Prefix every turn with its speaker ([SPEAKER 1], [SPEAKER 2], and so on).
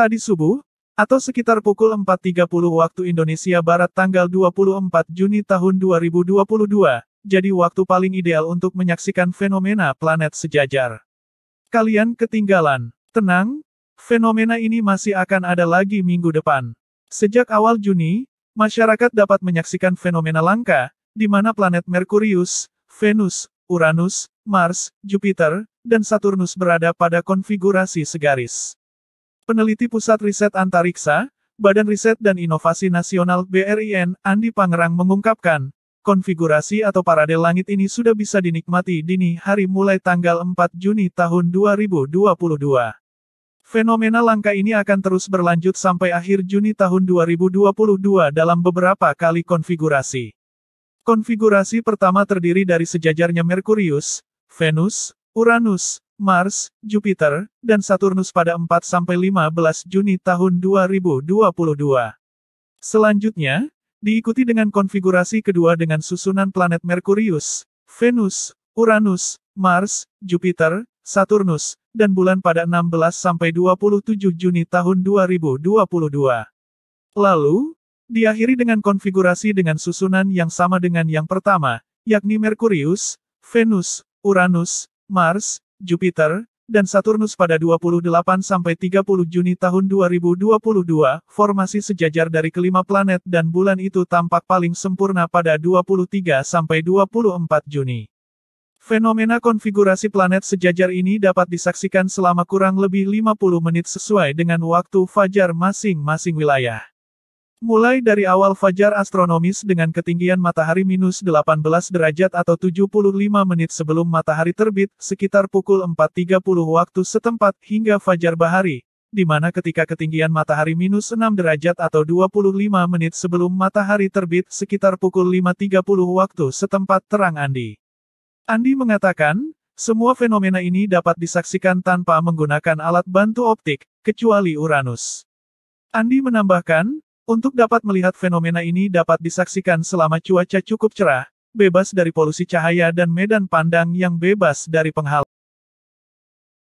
[SPEAKER 1] Tadi subuh, atau sekitar pukul 4.30 waktu Indonesia Barat tanggal 24 Juni tahun 2022, jadi waktu paling ideal untuk menyaksikan fenomena planet sejajar. Kalian ketinggalan. Tenang, fenomena ini masih akan ada lagi minggu depan. Sejak awal Juni, masyarakat dapat menyaksikan fenomena langka, di mana planet Merkurius, Venus, Uranus, Mars, Jupiter, dan Saturnus berada pada konfigurasi segaris. Peneliti Pusat Riset Antariksa, Badan Riset dan Inovasi Nasional BRIN, Andi Pangerang mengungkapkan, konfigurasi atau parade langit ini sudah bisa dinikmati dini hari mulai tanggal 4 Juni tahun 2022. Fenomena langka ini akan terus berlanjut sampai akhir Juni tahun 2022 dalam beberapa kali konfigurasi. Konfigurasi pertama terdiri dari sejajarnya Merkurius, Venus, Uranus, Mars, Jupiter, dan Saturnus pada 4-15 Juni tahun 2022. Selanjutnya, diikuti dengan konfigurasi kedua dengan susunan planet Merkurius, Venus, Uranus, Mars, Jupiter, Saturnus, dan bulan pada 16-27 Juni tahun 2022. Lalu, diakhiri dengan konfigurasi dengan susunan yang sama dengan yang pertama, yakni Merkurius, Venus, Uranus, Mars, Jupiter, dan Saturnus pada 28-30 Juni tahun 2022, formasi sejajar dari kelima planet dan bulan itu tampak paling sempurna pada 23-24 Juni. Fenomena konfigurasi planet sejajar ini dapat disaksikan selama kurang lebih 50 menit sesuai dengan waktu fajar masing-masing wilayah. Mulai dari awal fajar astronomis dengan ketinggian matahari minus 18 derajat atau 75 menit sebelum matahari terbit, sekitar pukul 4.30 waktu setempat, hingga fajar bahari, di mana ketika ketinggian matahari minus 6 derajat atau 25 menit sebelum matahari terbit, sekitar pukul 5.30 waktu setempat terang Andi. Andi mengatakan, semua fenomena ini dapat disaksikan tanpa menggunakan alat bantu optik, kecuali Uranus. Andi menambahkan, untuk dapat melihat fenomena ini dapat disaksikan selama cuaca cukup cerah, bebas dari polusi cahaya dan medan pandang yang bebas dari penghalang.